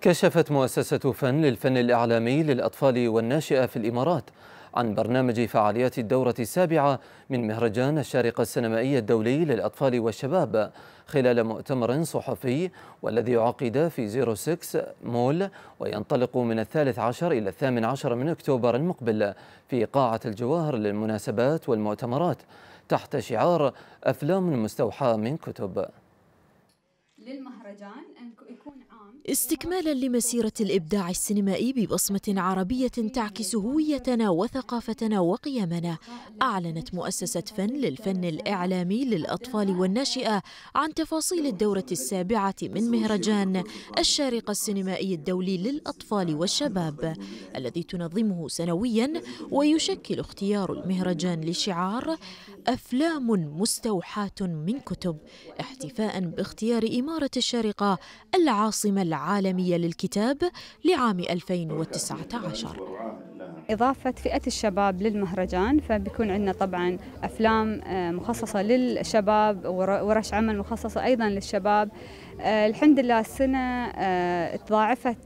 كشفت مؤسسة فن للفن الإعلامي للأطفال والناشئة في الإمارات عن برنامج فعاليات الدورة السابعة من مهرجان الشارقة السينمائية الدولي للأطفال والشباب خلال مؤتمر صحفي والذي عقد في 06 مول وينطلق من الثالث عشر إلى الثامن عشر من أكتوبر المقبل في قاعة الجواهر للمناسبات والمؤتمرات تحت شعار أفلام مستوحاة من كتب للمهرجان يكون عام استكمالا لمسيرة الإبداع السينمائي ببصمة عربية تعكس هويتنا وثقافتنا وقيمنا أعلنت مؤسسة فن للفن الإعلامي للأطفال والناشئة عن تفاصيل الدورة السابعة من مهرجان الشارقة السينمائي الدولي للأطفال والشباب الذي تنظمه سنويا ويشكل اختيار المهرجان لشعار أفلام مستوحاة من كتب احتفاء باختيار إمارة صارت الشارقة العاصمة العالمية للكتاب لعام 2019 إضافة فئة الشباب للمهرجان فبيكون عندنا طبعا أفلام آه، مخصصة للشباب ورش عمل مخصصة أيضا للشباب آه، الحمد لله السنة آه، تضاعفت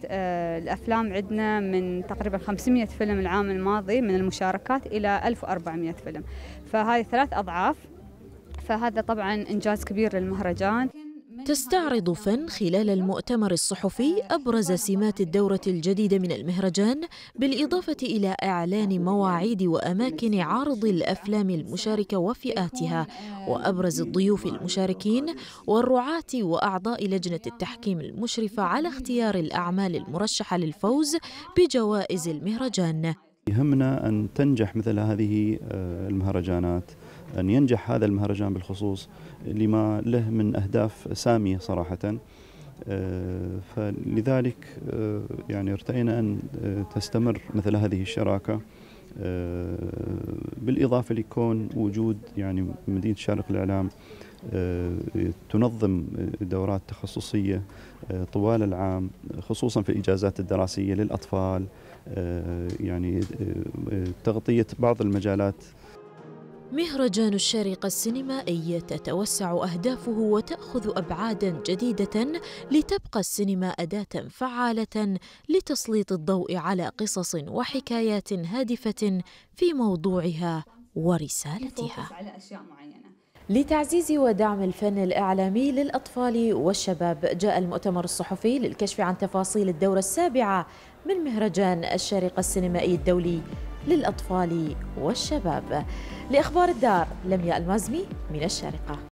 الأفلام عندنا من تقريبا 500 فيلم العام الماضي من المشاركات إلى 1400 فيلم فهذه ثلاث أضعاف فهذا طبعا إنجاز كبير للمهرجان تستعرض فن خلال المؤتمر الصحفي أبرز سمات الدورة الجديدة من المهرجان بالإضافة إلى إعلان مواعيد وأماكن عرض الأفلام المشاركة وفئاتها آه، وأبرز الضيوف المشاركين والرعاة وأعضاء لجنة التحكيم المشرفة على اختيار الأعمال آه، المرشحة للفوز بجوائز المهرجان يهمنا أن تنجح مثل هذه آه، المهرجانات أن ينجح هذا المهرجان بالخصوص لما له من أهداف سامية صراحة آه، فلذلك آه، يعني ارتئينا أن تستمر مثل هذه الشراكة بالإضافة لكون وجود يعني مدينة شارق الإعلام تنظم دورات تخصصية طوال العام خصوصا في الإجازات الدراسية للأطفال آه، يعني آه، آه، تغطية بعض المجالات مهرجان الشارقة السينمائي تتوسع أهدافه وتأخذ أبعادا جديدة لتبقى السينما أداة فعالة لتسليط الضوء على قصص وحكايات هادفة في موضوعها ورسالتها. لتعزيز ودعم الفن الإعلامي للأطفال والشباب جاء المؤتمر الصحفي للكشف عن تفاصيل الدورة السابعة من مهرجان الشارقة السينمائي الدولي للأطفال والشباب لإخبار الدار لمياء المازمي من الشارقة